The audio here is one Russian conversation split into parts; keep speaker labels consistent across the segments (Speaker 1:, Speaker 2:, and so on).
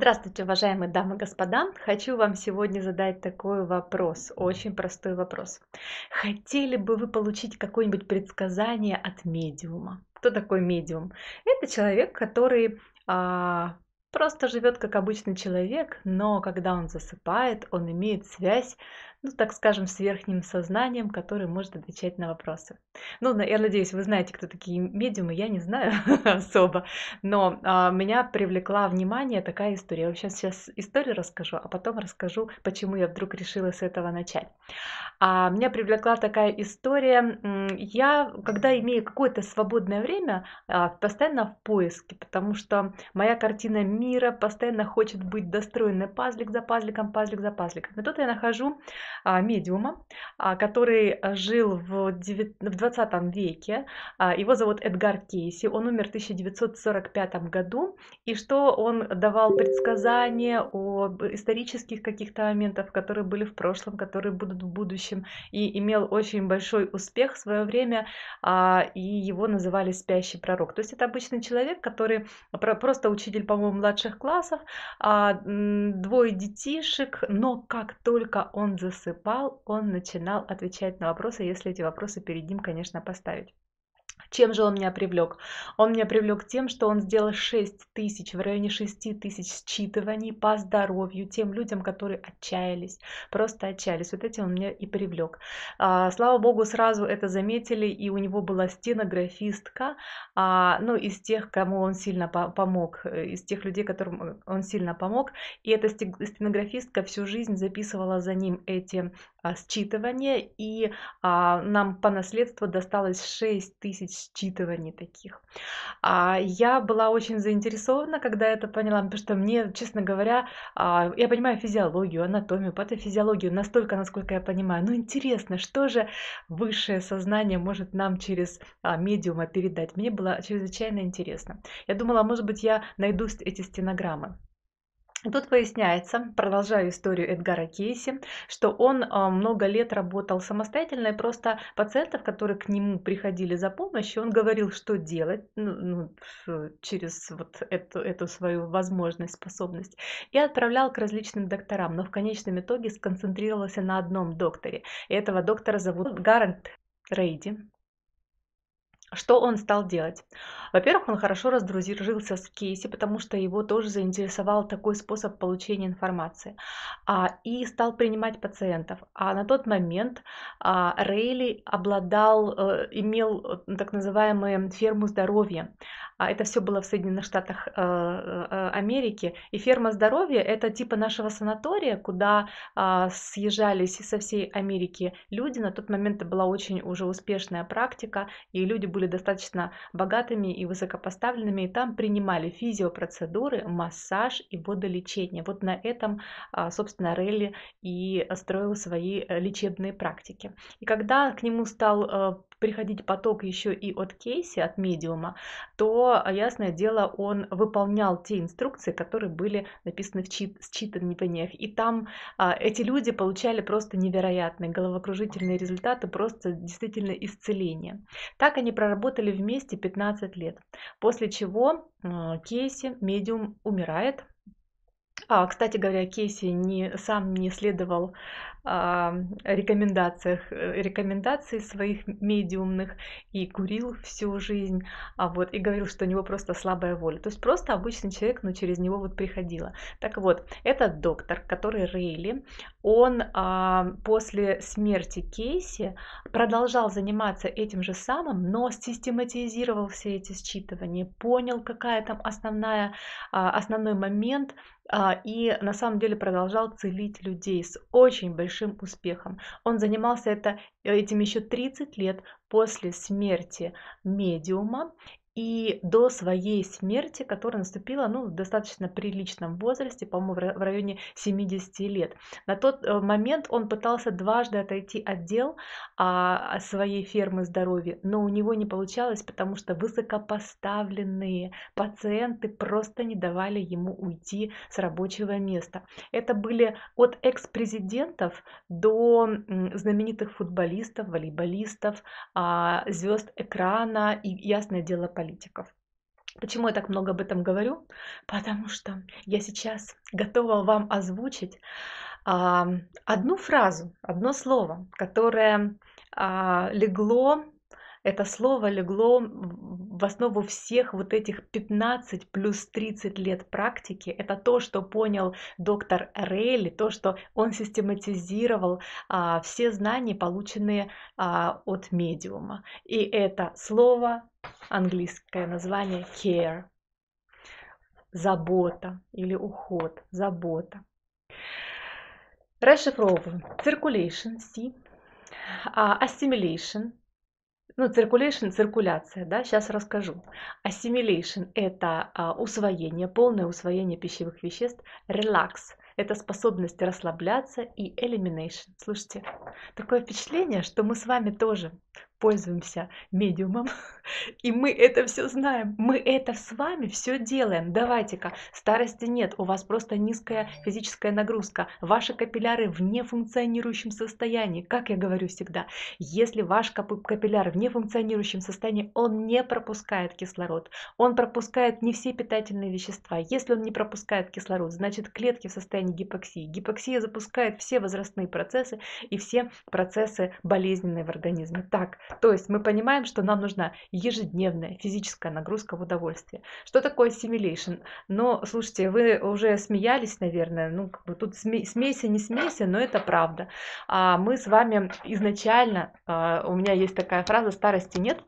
Speaker 1: Здравствуйте, уважаемые дамы и господа! Хочу вам сегодня задать такой вопрос, очень простой вопрос. Хотели бы вы получить какое-нибудь предсказание от медиума? Кто такой медиум? Это человек, который а, просто живет как обычный человек, но когда он засыпает, он имеет связь, ну, так скажем, с верхним сознанием, который может отвечать на вопросы. Ну, я надеюсь, вы знаете, кто такие медиумы, я не знаю особо, но а, меня привлекла внимание такая история. Я сейчас, сейчас историю расскажу, а потом расскажу, почему я вдруг решила с этого начать. А, меня привлекла такая история. Я, когда имею какое-то свободное время, а, постоянно в поиске, потому что моя картина мира, постоянно хочет быть достроенной пазлик за пазликом, пазлик за пазликом. И тут я нахожу а, медиума, а, который а, жил в, 9, в 20 веке. А, его зовут Эдгар Кейси, он умер в 1945 году. И что он давал предсказания о исторических каких-то моментах, которые были в прошлом, которые будут в будущем. И имел очень большой успех в свое время, а, и его называли «спящий пророк». То есть это обычный человек, который а, просто учитель, по-моему, младших классов, а, двое детишек, но как только он засыпал, он начинал отвечать на вопросы, если эти вопросы перед ним, конечно, поставить. Чем же он меня привлек? Он меня привлек тем, что он сделал 6 тысяч, в районе 6 тысяч считываний по здоровью тем людям, которые отчаялись, просто отчаялись. Вот этим он меня и привлек. А, слава богу, сразу это заметили, и у него была стенографистка, а, ну, из тех, кому он сильно по помог, э, из тех людей, которым э, он сильно помог, и эта стенографистка всю жизнь записывала за ним эти а, считывания, и а, нам по наследству досталось 6 тысяч считываний таких. А я была очень заинтересована, когда это поняла, потому что мне, честно говоря, а, я понимаю физиологию, анатомию, патофизиологию настолько, насколько я понимаю. Но ну, интересно, что же высшее сознание может нам через а, медиума передать? Мне было чрезвычайно интересно. Я думала, может быть, я найду эти стенограммы. Тут выясняется, продолжаю историю Эдгара Кейси, что он э, много лет работал самостоятельно, и просто пациентов, которые к нему приходили за помощью, он говорил, что делать ну, ну через вот эту, эту свою возможность, способность, и отправлял к различным докторам, но в конечном итоге сконцентрировался на одном докторе. И этого доктора зовут Гарант Рейди, что он стал делать? Во-первых, он хорошо раздружился с Кейси, потому что его тоже заинтересовал такой способ получения информации, а, и стал принимать пациентов. А на тот момент а, Рейли обладал, а, имел э, так называемую ферму здоровья, а, это все было в Соединенных Штатах э, э, э, Америки. И ферма здоровья – это типа нашего санатория, куда а, съезжались со всей Америки люди. На тот момент это была очень уже успешная практика, и люди были достаточно богатыми и высокопоставленными, и там принимали физиопроцедуры, массаж и водолечение. Вот на этом, а, собственно, Релли и строил свои лечебные практики. И когда к нему стал приходить поток еще и от Кейси, от медиума, то, а, ясное дело, он выполнял те инструкции, которые были написаны в чит, считанных, и там а, эти люди получали просто невероятные головокружительные результаты, просто действительно исцеление. Так они проработали вместе 15 лет, после чего э, Кейси, медиум, умирает, а, кстати говоря, Кейси не, сам не следовал а, рекомендациях, э, рекомендаций своих медиумных и курил всю жизнь, а вот, и говорил, что у него просто слабая воля. То есть просто обычный человек, но через него вот приходило. Так вот, этот доктор, который Рейли, он а, после смерти Кейси продолжал заниматься этим же самым, но систематизировал все эти считывания, понял, какая там основная, а, основной момент, а, и на самом деле продолжал целить людей с очень большим успехом. Он занимался это, э, этим еще 30 лет после смерти медиума и до своей смерти, которая наступила ну, в достаточно приличном возрасте, по-моему, в районе 70 лет. На тот э, момент он пытался дважды отойти от дел а, своей фермы здоровья, но у него не получалось, потому что высокопоставленные пациенты просто не давали ему уйти с рабочего места. Это были от экс-президентов до знаменитых футболистов, волейболистов, а, звезд экрана и, ясное дело, политиков. Почему я так много об этом говорю? Потому что я сейчас готова вам озвучить а, одну фразу, одно слово, которое а, легло это слово легло в основу всех вот этих 15 плюс 30 лет практики. Это то, что понял доктор Рейли, то, что он систематизировал а, все знания, полученные а, от медиума. И это слово, английское название care, забота или уход, забота. Расшифровываем. Circulation, C. А, assimilation, ну, циркуляция, циркуляция, да, сейчас расскажу. Assimilation – это а, усвоение, полное усвоение пищевых веществ. Релакс – это способность расслабляться. И elimination – слушайте, такое впечатление, что мы с вами тоже пользуемся медиумом, и мы это все знаем, мы это с вами все делаем. Давайте-ка, старости нет, у вас просто низкая физическая нагрузка, ваши капилляры в нефункционирующем состоянии, как я говорю всегда, если ваш капилляр в нефункционирующем состоянии, он не пропускает кислород, он пропускает не все питательные вещества, если он не пропускает кислород, значит клетки в состоянии гипоксии, гипоксия запускает все возрастные процессы и все процессы болезненные в организме. Так, то есть мы понимаем, что нам нужна ежедневная физическая нагрузка в удовольствие. Что такое simulation? Но, слушайте, вы уже смеялись, наверное, ну, как бы тут смейся, не смейся, но это правда. А мы с вами изначально, а, у меня есть такая фраза «старости нет»,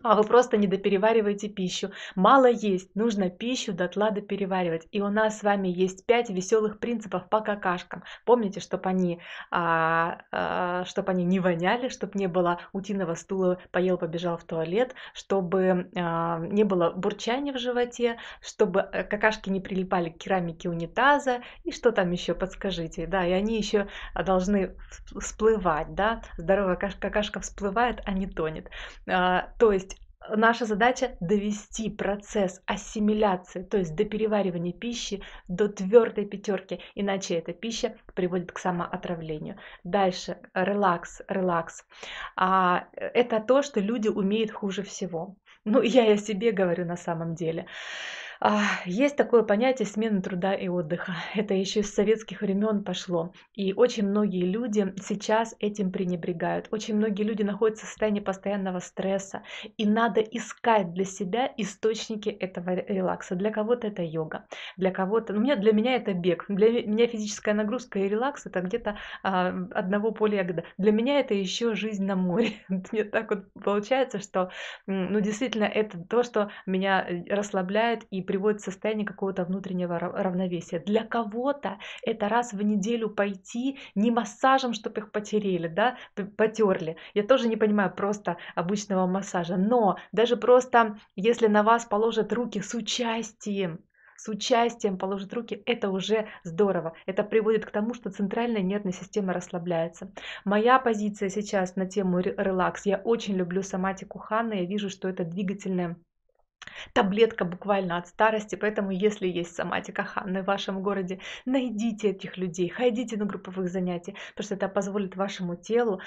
Speaker 1: а вы просто недоперевариваете пищу. Мало есть, нужно пищу дотла допереваривать. И у нас с вами есть 5 веселых принципов по какашкам. Помните, чтобы они, а, а, чтобы они не воняли, чтобы не было утиного стула, поел, побежал в туалет, чтобы а, не было бурчания в животе, чтобы э, какашки не прилипали к керамике унитаза и что там еще, подскажите. Да, и они еще должны всплывать, да, здоровая какашка всплывает, а не тонет. А, то есть наша задача довести процесс ассимиляции, то есть до переваривания пищи, до твердой пятерки, иначе эта пища приводит к самоотравлению. Дальше, релакс, релакс. А, это то, что люди умеют хуже всего. Ну, я и о себе говорю на самом деле. А, есть такое понятие смены труда и отдыха. Это еще с советских времен пошло. И очень многие люди сейчас этим пренебрегают. Очень многие люди находятся в состоянии постоянного стресса. И надо искать для себя источники этого релакса. Для кого-то это йога, для кого-то... Ну, для меня это бег. Для меня физическая нагрузка и релакс это где-то а, одного поля ягода. Для меня это еще жизнь на море. Мне так вот получается, что ну, действительно это то, что меня э, расслабляет и приводит в состояние какого-то внутреннего равновесия. Для кого-то это раз в неделю пойти не массажем, чтобы их потерели, да, потерли. Я тоже не понимаю просто обычного массажа, но даже просто если на вас положат руки с участием, с участием положить руки, это уже здорово. Это приводит к тому, что центральная нервная система расслабляется. Моя позиция сейчас на тему релакс. Я очень люблю соматику Ханны. Я вижу, что это двигательная таблетка буквально от старости, поэтому если есть соматика Ханны в вашем городе, найдите этих людей, ходите на групповых занятия, потому что это позволит вашему телу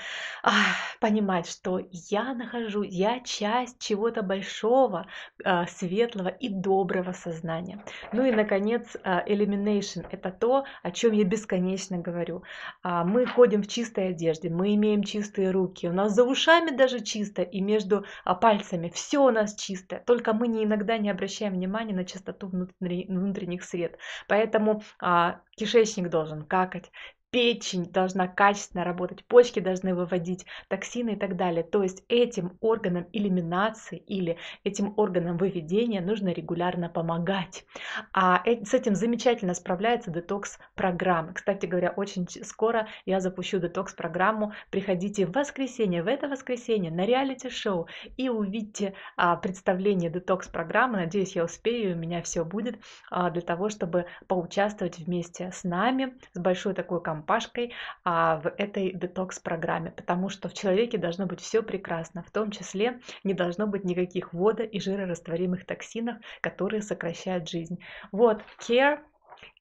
Speaker 1: а, понимать, что я нахожу, я часть чего-то большого, а, светлого и доброго сознания. Ну и, наконец, а, elimination – это то, о чем я бесконечно говорю. А, мы ходим в чистой одежде, мы имеем чистые руки, у нас за ушами даже чисто, и между а, пальцами все у нас чистое, только мы мы не иногда не обращаем внимания на частоту внутренних сред. Поэтому а, кишечник должен какать, печень должна качественно работать, почки должны выводить токсины и так далее. То есть этим органам элиминации или этим органам выведения нужно регулярно помогать. А с этим замечательно справляется детокс-программа. Кстати говоря, очень скоро я запущу детокс-программу. Приходите в воскресенье, в это воскресенье на реалити-шоу и увидите а, представление детокс-программы. Надеюсь, я успею, у меня все будет а, для того, чтобы поучаствовать вместе с нами, с большой такой компанией компашкой а, в этой детокс-программе, потому что в человеке должно быть все прекрасно, в том числе не должно быть никаких вода и жирорастворимых токсинов, которые сокращают жизнь. Вот, care,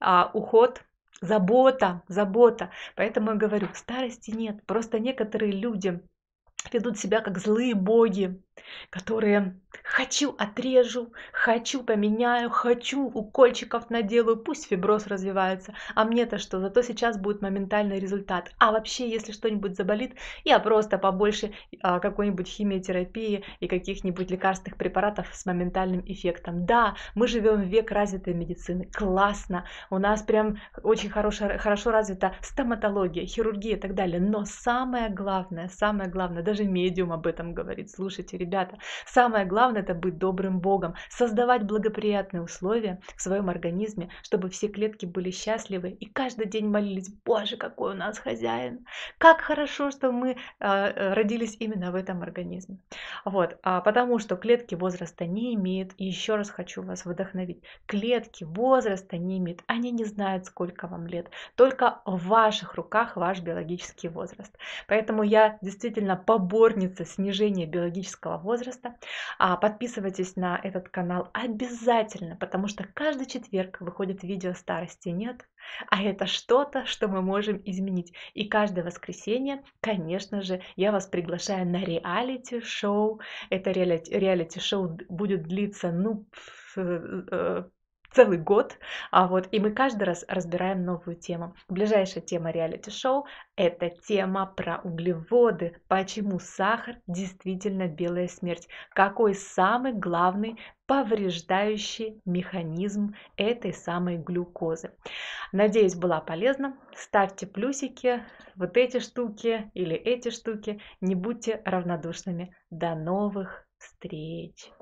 Speaker 1: а, уход – забота, забота. Поэтому я говорю, старости нет. Просто некоторые люди ведут себя как злые боги, которые «хочу отрежу», «хочу поменяю», «хочу укольчиков наделаю», пусть фиброз развивается, а мне-то что, зато сейчас будет моментальный результат. А вообще, если что-нибудь заболит, я просто побольше а, какой-нибудь химиотерапии и каких-нибудь лекарственных препаратов с моментальным эффектом. Да, мы живем в век развитой медицины, классно, у нас прям очень хорошо, хорошо развита стоматология, хирургия и так далее, но самое главное, самое главное, даже медиум об этом говорит, слушайте, ребята. Самое главное – это быть добрым Богом, создавать благоприятные условия в своем организме, чтобы все клетки были счастливы и каждый день молились, Боже, какой у нас хозяин, как хорошо, что мы а, э, родились именно в этом организме. Вот, а потому что клетки возраста не имеют, и еще раз хочу вас вдохновить, клетки возраста не имеют, они не знают, сколько вам лет, только в ваших руках ваш биологический возраст. Поэтому я действительно поборница снижения биологического преклонного возраста. А подписывайтесь на этот канал обязательно, потому что каждый четверг выходит видео «Старости нет», а это что-то, что мы можем изменить. И каждое воскресенье, конечно же, я вас приглашаю на реалити-шоу. Это реалити-шоу будет длиться, ну, э, э, целый год. А вот, и мы каждый раз разбираем новую тему. Ближайшая тема реалити-шоу – это тема про углеводы. Почему сахар действительно белая смерть? Какой самый главный повреждающий механизм этой самой глюкозы. Надеюсь, была полезна. Ставьте плюсики, вот эти штуки или эти штуки. Не будьте равнодушными. До новых встреч!